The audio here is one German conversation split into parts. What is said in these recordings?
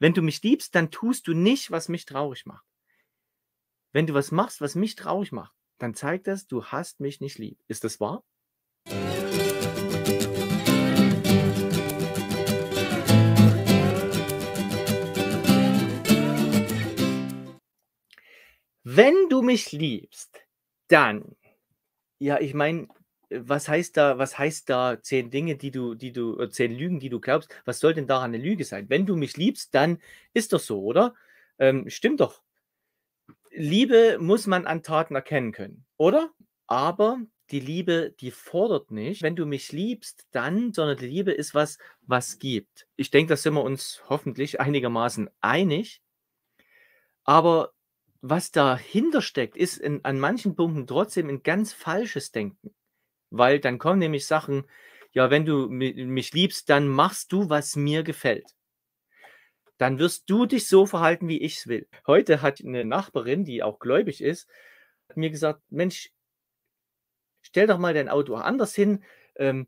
Wenn du mich liebst, dann tust du nicht, was mich traurig macht. Wenn du was machst, was mich traurig macht, dann zeigt das, du hast mich nicht lieb. Ist das wahr? Wenn du mich liebst, dann, ja, ich meine, was heißt da, was heißt da zehn Dinge, die du, die du, äh, zehn Lügen, die du glaubst, was soll denn daran eine Lüge sein? Wenn du mich liebst, dann ist doch so, oder? Ähm, stimmt doch. Liebe muss man an Taten erkennen können, oder? Aber die Liebe, die fordert nicht, wenn du mich liebst, dann, sondern die Liebe ist was, was gibt. Ich denke, da sind wir uns hoffentlich einigermaßen einig. Aber was dahinter steckt, ist in, an manchen Punkten trotzdem ein ganz falsches Denken weil dann kommen nämlich Sachen, ja, wenn du mich liebst, dann machst du, was mir gefällt. Dann wirst du dich so verhalten, wie ich es will. Heute hat eine Nachbarin, die auch gläubig ist, mir gesagt, Mensch, stell doch mal dein Auto anders hin. Ähm,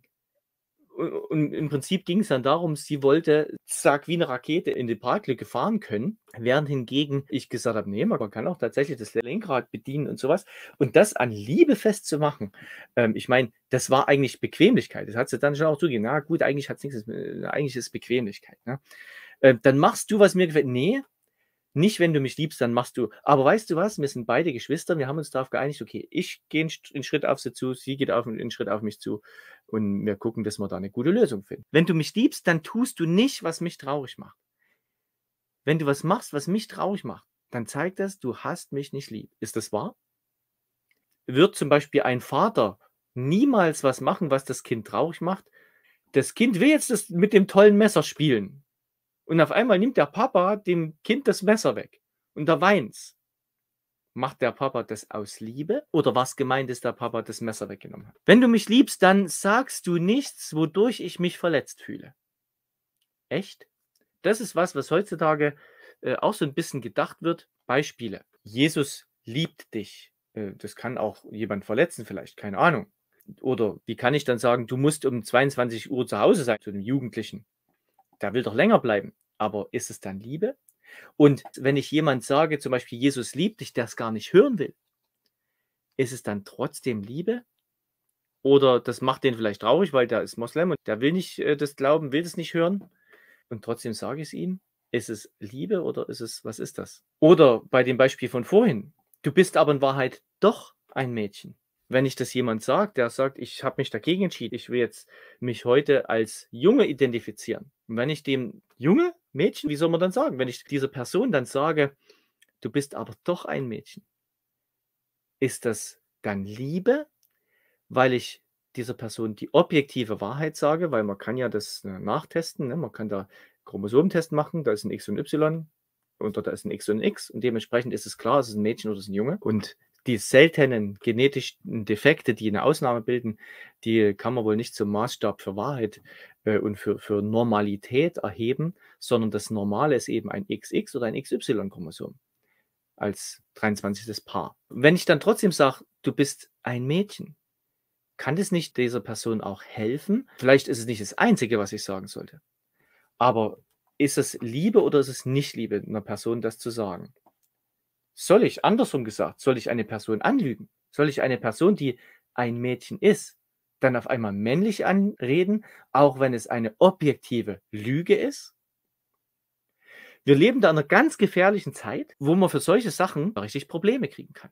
und im Prinzip ging es dann darum, sie wollte, zack, wie eine Rakete in die Parklücke fahren können. Während hingegen ich gesagt habe, nee, man kann auch tatsächlich das Lenkrad bedienen und sowas. Und das an Liebe festzumachen, ähm, ich meine, das war eigentlich Bequemlichkeit. Das hat sie dann schon auch zugegeben. Na gut, eigentlich hat es nichts, äh, eigentlich ist es Bequemlichkeit. Ne? Ähm, dann machst du, was mir gefällt. Nee, nicht, wenn du mich liebst, dann machst du. Aber weißt du was? Wir sind beide Geschwister. Wir haben uns darauf geeinigt, okay, ich gehe einen Schritt auf sie zu, sie geht auf einen Schritt auf mich zu. Und wir gucken, dass wir da eine gute Lösung finden. Wenn du mich liebst, dann tust du nicht, was mich traurig macht. Wenn du was machst, was mich traurig macht, dann zeigt das, du hast mich nicht lieb. Ist das wahr? Wird zum Beispiel ein Vater niemals was machen, was das Kind traurig macht? Das Kind will jetzt das mit dem tollen Messer spielen. Und auf einmal nimmt der Papa dem Kind das Messer weg und da weint's. Macht der Papa das aus Liebe oder was gemeint ist, der Papa das Messer weggenommen hat? Wenn du mich liebst, dann sagst du nichts, wodurch ich mich verletzt fühle. Echt? Das ist was, was heutzutage äh, auch so ein bisschen gedacht wird. Beispiele. Jesus liebt dich. Äh, das kann auch jemand verletzen, vielleicht, keine Ahnung. Oder wie kann ich dann sagen, du musst um 22 Uhr zu Hause sein, zu einem Jugendlichen? der will doch länger bleiben. Aber ist es dann Liebe? Und wenn ich jemand sage, zum Beispiel Jesus liebt dich, der es gar nicht hören will, ist es dann trotzdem Liebe? Oder das macht den vielleicht traurig, weil der ist Moslem und der will nicht äh, das glauben, will das nicht hören. Und trotzdem sage ich es ihm. Ist es Liebe oder ist es, was ist das? Oder bei dem Beispiel von vorhin. Du bist aber in Wahrheit doch ein Mädchen wenn ich das jemand sagt, der sagt, ich habe mich dagegen entschieden, ich will jetzt mich heute als Junge identifizieren. Und wenn ich dem Junge, Mädchen, wie soll man dann sagen, wenn ich dieser Person dann sage, du bist aber doch ein Mädchen, ist das dann Liebe, weil ich dieser Person die objektive Wahrheit sage, weil man kann ja das äh, nachtesten, ne? man kann da Chromosomentest machen, da ist ein X und ein Y, und dort ist ein X und ein X und dementsprechend ist es klar, es ist ein Mädchen oder es ist ein Junge. Und die seltenen genetischen Defekte, die eine Ausnahme bilden, die kann man wohl nicht zum Maßstab für Wahrheit äh, und für, für Normalität erheben, sondern das Normale ist eben ein XX oder ein XY-Chromosom als 23. Paar. Wenn ich dann trotzdem sage, du bist ein Mädchen, kann das nicht dieser Person auch helfen? Vielleicht ist es nicht das Einzige, was ich sagen sollte. Aber ist es Liebe oder ist es nicht Liebe, einer Person das zu sagen? Soll ich, andersrum gesagt, soll ich eine Person anlügen? Soll ich eine Person, die ein Mädchen ist, dann auf einmal männlich anreden, auch wenn es eine objektive Lüge ist? Wir leben da in einer ganz gefährlichen Zeit, wo man für solche Sachen richtig Probleme kriegen kann.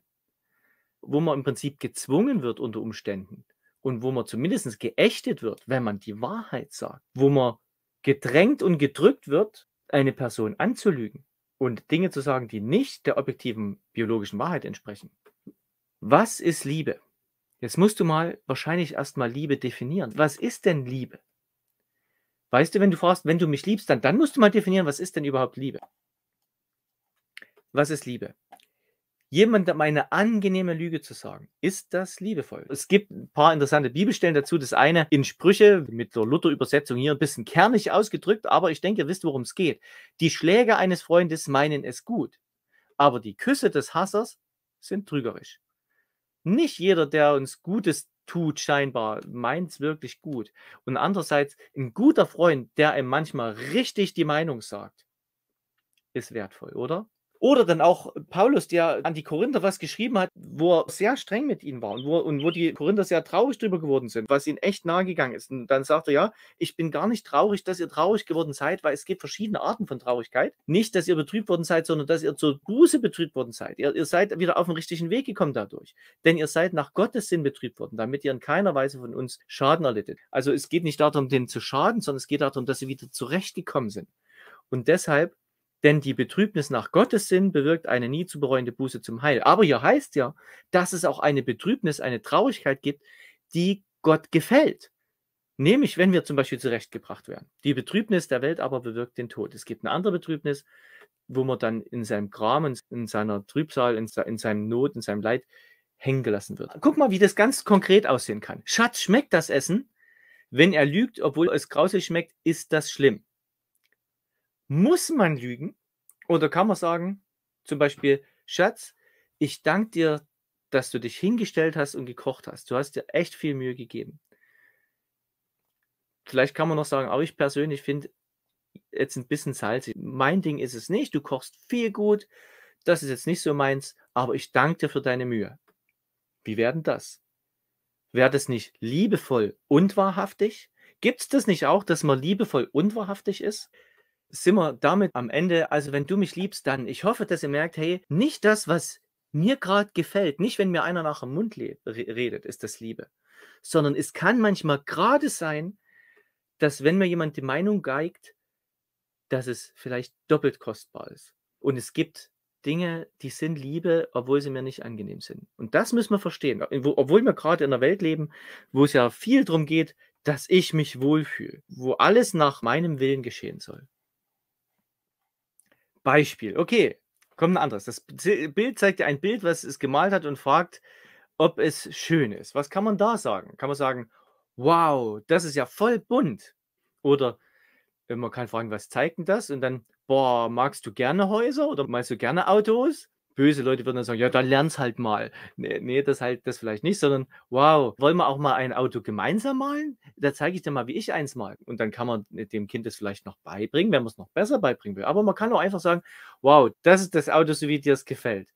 Wo man im Prinzip gezwungen wird unter Umständen und wo man zumindest geächtet wird, wenn man die Wahrheit sagt. Wo man gedrängt und gedrückt wird, eine Person anzulügen und Dinge zu sagen, die nicht der objektiven biologischen Wahrheit entsprechen. Was ist Liebe? Jetzt musst du mal wahrscheinlich erstmal Liebe definieren. Was ist denn Liebe? Weißt du, wenn du fragst, wenn du mich liebst, dann, dann musst du mal definieren, was ist denn überhaupt Liebe? Was ist Liebe? jemandem eine angenehme Lüge zu sagen. Ist das liebevoll? Es gibt ein paar interessante Bibelstellen dazu. Das eine in Sprüche mit der Luther-Übersetzung hier ein bisschen kernig ausgedrückt, aber ich denke, ihr wisst, worum es geht. Die Schläge eines Freundes meinen es gut, aber die Küsse des Hassers sind trügerisch. Nicht jeder, der uns Gutes tut, scheinbar, meint es wirklich gut. Und andererseits, ein guter Freund, der einem manchmal richtig die Meinung sagt, ist wertvoll, oder? Oder dann auch Paulus, der an die Korinther was geschrieben hat, wo er sehr streng mit ihnen war und wo, und wo die Korinther sehr traurig drüber geworden sind, was ihnen echt nahe gegangen ist. Und dann sagt er, ja, ich bin gar nicht traurig, dass ihr traurig geworden seid, weil es gibt verschiedene Arten von Traurigkeit. Nicht, dass ihr betrübt worden seid, sondern dass ihr zur Buße betrübt worden seid. Ihr, ihr seid wieder auf den richtigen Weg gekommen dadurch. Denn ihr seid nach Gottes Sinn betrübt worden, damit ihr in keiner Weise von uns Schaden erlittet. Also es geht nicht darum, denen zu schaden, sondern es geht darum, dass sie wieder zurechtgekommen sind. Und deshalb denn die Betrübnis nach Gottes Sinn bewirkt eine nie zu bereuende Buße zum Heil. Aber hier heißt ja, dass es auch eine Betrübnis, eine Traurigkeit gibt, die Gott gefällt. Nämlich, wenn wir zum Beispiel zurechtgebracht werden. Die Betrübnis der Welt aber bewirkt den Tod. Es gibt eine andere Betrübnis, wo man dann in seinem Kram, in seiner Trübsal, in, in seinem Not, in seinem Leid hängen gelassen wird. Guck mal, wie das ganz konkret aussehen kann. Schatz schmeckt das Essen. Wenn er lügt, obwohl es grausig schmeckt, ist das schlimm. Muss man lügen? Oder kann man sagen, zum Beispiel, Schatz, ich danke dir, dass du dich hingestellt hast und gekocht hast. Du hast dir echt viel Mühe gegeben. Vielleicht kann man noch sagen, aber ich persönlich finde jetzt ein bisschen salzig. Mein Ding ist es nicht. Du kochst viel gut. Das ist jetzt nicht so meins, aber ich danke dir für deine Mühe. Wie werden das? Wäre das nicht liebevoll und wahrhaftig? Gibt es das nicht auch, dass man liebevoll und wahrhaftig ist? sind wir damit am Ende. Also, wenn du mich liebst, dann ich hoffe, dass ihr merkt, hey, nicht das, was mir gerade gefällt, nicht wenn mir einer nach dem Mund redet, ist das Liebe, sondern es kann manchmal gerade sein, dass wenn mir jemand die Meinung geigt, dass es vielleicht doppelt kostbar ist. Und es gibt Dinge, die sind Liebe, obwohl sie mir nicht angenehm sind. Und das müssen wir verstehen, obwohl wir gerade in einer Welt leben, wo es ja viel darum geht, dass ich mich wohlfühle, wo alles nach meinem Willen geschehen soll. Beispiel. Okay, kommt ein anderes. Das Bild zeigt dir ein Bild, was es gemalt hat und fragt, ob es schön ist. Was kann man da sagen? Kann man sagen, wow, das ist ja voll bunt. Oder äh, man kann fragen, was zeigt denn das? Und dann, boah, magst du gerne Häuser oder magst du gerne Autos? böse Leute würden dann sagen, ja, dann lern's halt mal. Nee, nee, das halt das vielleicht nicht, sondern wow, wollen wir auch mal ein Auto gemeinsam malen? Da zeige ich dir mal, wie ich eins mal. Und dann kann man dem Kind das vielleicht noch beibringen, wenn man es noch besser beibringen will. Aber man kann auch einfach sagen, wow, das ist das Auto, so wie dir es gefällt.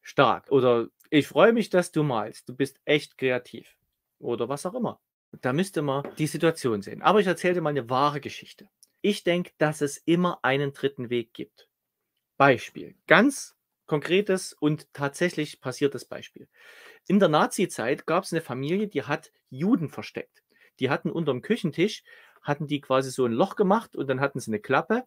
Stark. Oder ich freue mich, dass du malst. Du bist echt kreativ. Oder was auch immer. Da müsste man die Situation sehen. Aber ich dir mal eine wahre Geschichte. Ich denke, dass es immer einen dritten Weg gibt. Beispiel. Ganz konkretes und tatsächlich passiertes Beispiel. In der Nazi-Zeit gab es eine Familie, die hat Juden versteckt. Die hatten unterm Küchentisch, hatten die quasi so ein Loch gemacht und dann hatten sie eine Klappe.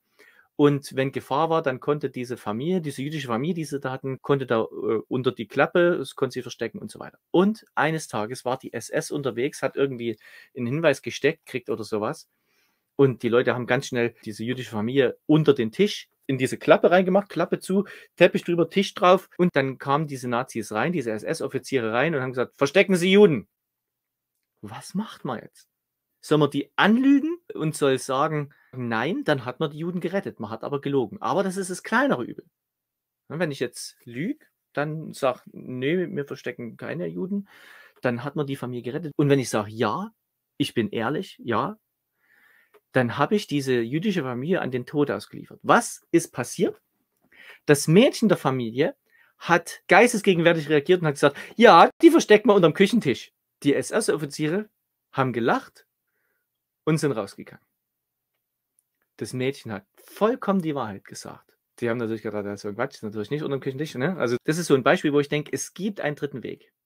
Und wenn Gefahr war, dann konnte diese Familie, diese jüdische Familie, die sie da hatten, konnte da äh, unter die Klappe, es konnte sie verstecken und so weiter. Und eines Tages war die SS unterwegs, hat irgendwie einen Hinweis gesteckt, kriegt oder sowas. Und die Leute haben ganz schnell diese jüdische Familie unter den Tisch in diese Klappe reingemacht, Klappe zu, Teppich drüber, Tisch drauf. Und dann kamen diese Nazis rein, diese SS-Offiziere rein und haben gesagt, verstecken Sie Juden. Was macht man jetzt? Soll man die anlügen und soll sagen, nein, dann hat man die Juden gerettet. Man hat aber gelogen. Aber das ist das kleinere Übel. Wenn ich jetzt lüge, dann sage, nee, wir verstecken keine Juden, dann hat man die Familie gerettet. Und wenn ich sage, ja, ich bin ehrlich, ja, dann habe ich diese jüdische Familie an den Tod ausgeliefert. Was ist passiert? Das Mädchen der Familie hat geistesgegenwärtig reagiert und hat gesagt, ja, die versteckt wir unterm Küchentisch. Die SS-Offiziere haben gelacht und sind rausgegangen. Das Mädchen hat vollkommen die Wahrheit gesagt. Die haben natürlich gedacht, das ist so ein Quatsch, natürlich nicht unterm Küchentisch. Ne? Also das ist so ein Beispiel, wo ich denke, es gibt einen dritten Weg.